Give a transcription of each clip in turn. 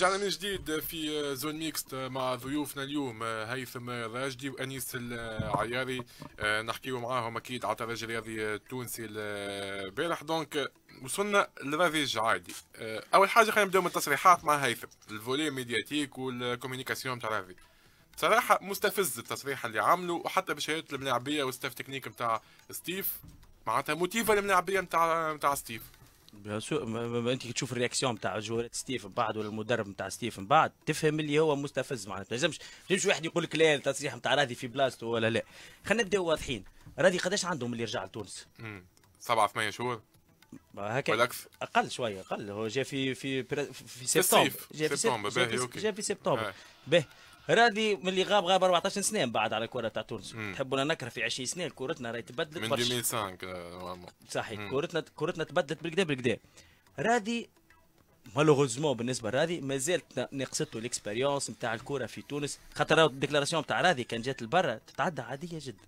رجعنا من جديد في آه، زون ميكست آه، مع ضيوفنا اليوم آه، هيثم راجدي وانيس العياري نحكيو معاهم اكيد على الترجي الرياضي التونسي البارح دونك وصلنا لرافيج عادي اول حاجه خلينا نبداو من التصريحات مع هيثم الفولي ميدياتيك والكوميونيكاسيون تاع رافي بصراحه مستفز التصريح اللي عمله وحتى بشهادات الملاعبية والستاف تكنيك نتاع ستيف معناتها موتيفا الملاعبية نتاع نتاع ستيف انت كي تشوف الرياكسيون نتاع جوهرات ستيف من بعد ولا المدرب نتاع ستيف من بعد تفهم اللي هو مستفز معناتها ما تنجمش تنجمش واحد يقول لك لا التصريح نتاع راضي في بلاصته ولا لا خلينا نبداو واضحين راضي قداش عندهم اللي رجع لتونس؟ سبعة ثمانية شهور هكا اقل شويه اقل هو جا في في في سبتمبر جا في سبتمبر جا آه. في سبتمبر باهي راضي من اللي غاب غاب 14 سنه بعد على الكره تاع تونس ولا نكره في 20 سنه كورتنا راهي تبدلت من 2005 آه، صحيح كورتنا كورتنا تبدلت بالكدا بالكدا راضي مالوغوزمون بالنسبه لراضي مازالت ناقصته الاكسبيريونس نتاع الكره في تونس خاطر الديكلاراسيون نتاع راضي كان جات لبرا تتعدى عاديه جدا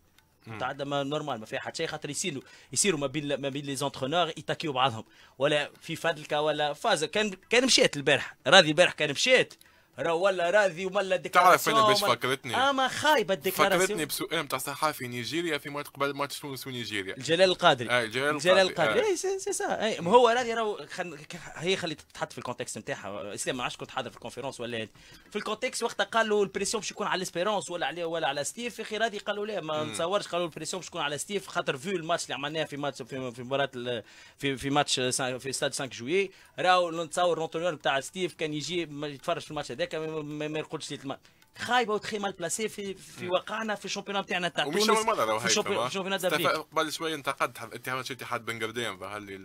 تتعدى ما نورمال ما فيها حتى شيء خاطر يصيروا يصيروا ما بين ما بين لي زونترونور يتاكيو بعضهم ولا في فادلكا ولا فاز كان كان مشات البارح راضي البارح كان مشات راه ولا راضي وملا ديكلاراسيون تعرف انا باش فكرتني اما خايبه الديكلاراسيون فكرتني بسؤال نتاع صحافي نيجيريا في ماتش قبل ماتش تونس ونيجيريا جلال القادري آه جلال, جلال القادري آه. اي سي سا اي هو راضي راه خل... هي خلي تتحط في الكونتكست نتاعها اسلام ما عادش كنت حاضر في الكونفيرونس ولا في الكونتكست وقتها قال له البريسيون باش يكون على الاسبيرونس ولا عليه ولا على ستيف يا اخي راضي قال له لا ما نتصورش قالوا البريسيون باش يكون على ستيف خاطر فيو الماتش اللي عملناه في ماتش في, في مباراه في في ماتش في استاد 5 جويي راهو نتصور نتاع ستيف كان يجي يتفرج في الماتش هذا هذاك ما يقولش لي خايبه وتخي مال بلاسي في في واقعنا في الشامبيون تاعنا تاع تونس ومش اول مره في الشامبيون تاع قبل شويه انتقد اتهامات اتحاد بن قردين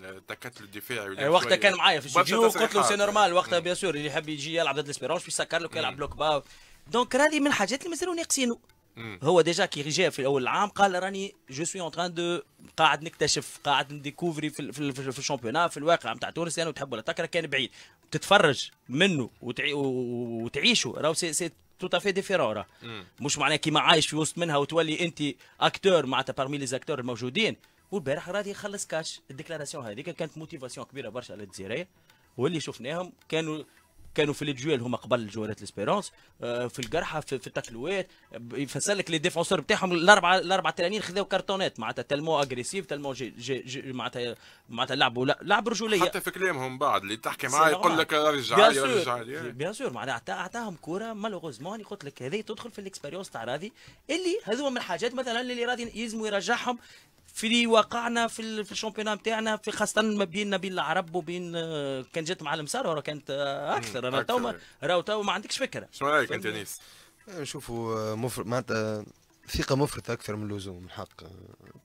التكتل الدفاعي إيه، وقتها كان معايا في الاستوديو قلت له سي يعني. نورمال وقتها بيان سور اللي يحب يجي يلعب ضد الاسبيرونس يسكر له يلعب بلوك با دونك هذه من الحاجات اللي مازالوا ناقصين هو ديجا كي جاء في اول العام قال راني جو سوي اون تران دو قاعد نكتشف قاعد نديكوفري في, في, في, في الشامبيونا في الواقع نتاع تونس انا تحب ولا تكره كان بعيد تتفرج منه وتعي وتعيشه راهو سي, سي تو تافي ديفيرون راه مش معناه كيما عايش في وسط منها وتولي انت اكتور معناتها بارمي لي زاكتور الموجودين والبارح راضي يخلص كاش الديكلاراسيون هذيك كانت موتيفاسيون كبيره برشا للجزائريه واللي شفناهم كانوا كانوا في الجوال هما قبل جوالات ليسبيرونس آه، في القرحه في, في التكلوات لك لي ديفونسور بتاعهم الاربعه الاربعه تلاميذ خذاو كرتونات معناتها تلمو اغريسيف تلمو جي جي, جي معناتها معناتها لعبوا لعب رجوليه حتى في كلامهم بعد اللي تحكي معاه يقول لك رجع لي رجع لي بيان سور معناتها اعطاهم كوره مالوغوزمون قلت لك هذه تدخل في الاكسبيريونس تاع راضي اللي هذوما من الحاجات مثلا اللي راضي يلزموا يرجعهم في اللي وقعنا في في الشامبيون نتاعنا في خاصه ما بيننا بين العرب وبين آه، كان جات مع المسار ورا كانت آه، اكثر راه تو راهو تو ما عندكش فكره شنو رايك انت انيس؟ نشوفوا آه، مفرط معناتها ثقه مفرطه اكثر من اللزوم الحق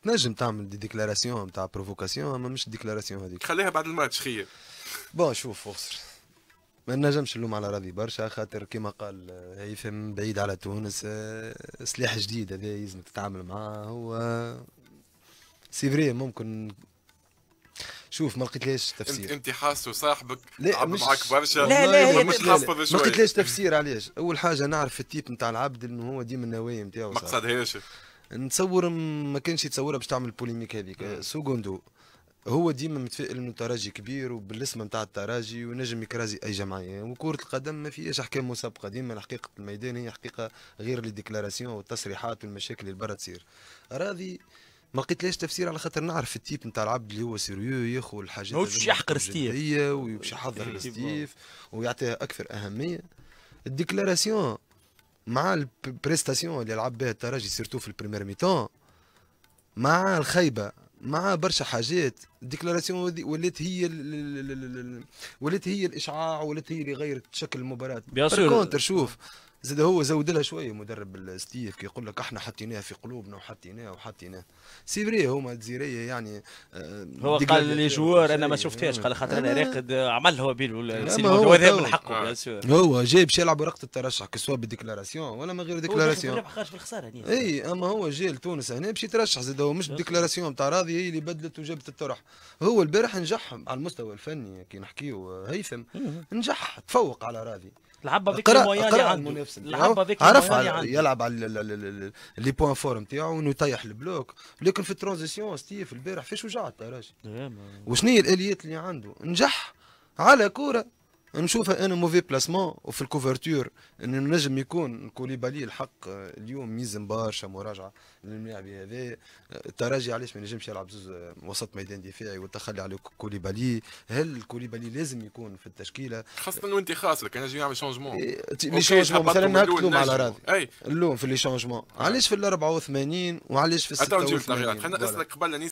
تنجم تعمل دي ديكلاراسيون نتاع بروفوكاسيون اما مش ديكلاراسيون هذيك خليها بعد الماتش خير بون شوف اخسر ما نجمش نلوم على راضي برشا خاطر كما قال هيثم بعيد على تونس سلاح جديد هذا لازم تتعامل معاه هو سي فري ممكن شوف ما ليش تفسير انت حاسه صاحبك لا مش معك برشا لا لا مش لا لا. ما لقيتلهاش تفسير علاش اول حاجه نعرف التيب نتاع العبد انه هو ديما النوايا نتاعو ما قصدهاش نتصور ما كانش يتصورها باش تعمل بوليميك هذيك سوكوندو هو ديما متفائل انه الترجي كبير وبالاسم نتاع الترجي ونجم يكرازي اي جمعيه وكره القدم ما فيهاش احكام مسابقه ديما حقيقه الميدان هي حقيقه غير لي ديكلاراسيون والتصريحات والمشاكل اللي برا تصير راضي ما ليش تفسير على خاطر نعرف التيب نتاع العبد اللي هو سيريو ياخذ الحاجات هو باش يحقر ستيف ويمشي يحضر ستيف ويعطيها اكثر اهميه الديكلاراسيون مع البريستاسيون اللي لعب بها الترجي سيرتو في البريمير ميتون مع الخيبه مع برشا حاجات الديكلاراسيون ولات هي ولات هي الاشعاع ولات هي اللي غيرت شكل المباراه سور شوف زاد هو زود لها شويه مدرب ستيف كي يقول لك احنا حطيناها في قلوبنا وحطيناها وحطيناها سي فري هما الجزيريه يعني آه، هو قال لي جوار انا ما شفتهاش قال خاطر انا راقد آه، عمل هو بيلو هذا من حقه هو جاي باش يلعب ورقه الترشح كسوا بالديكلاراسيون ولا من غير ديكلاراسيون خارج في الخساره يعني. اي اما هو جاي لتونس هنا باش يترشح زاد هو مش ديكلاراسيون تاع راضي هي اللي بدلت وجابت الطرح هو البارح نجح على المستوى الفني كي نحكيو آه، هيثم نجح تفوق على راضي لعب بكل قرأ, نفس اللعبه ذيك عرف يلعب على لي بوان فور نتاعو انه يطيح البلوك لكن في الترانزيسيون ستيف البارح فيش وجعت يا راجل وشنو هي الاليات اللي عنده نجح على كوره نشوفها انا موفي بلاسمون وفي الكوفرتور ان نجم يكون كوليبالي الحق آه، اليوم ميزن برشا مراجعه للملاعب هذا آه، الترجي علاش ما ينجمش يلعب زوز آه، وسط ميدان دفاعي والتخلي على كوليبالي هل كوليبالي لازم يكون في التشكيله خاصه وانت لك انا يعمل شونجمون إيه، لي شونجمون مثلا اللوم على راضي اي اللوم في لي شونجمون علاش في ال 84 وعلاش في ال 86 خلينا نسالك قبل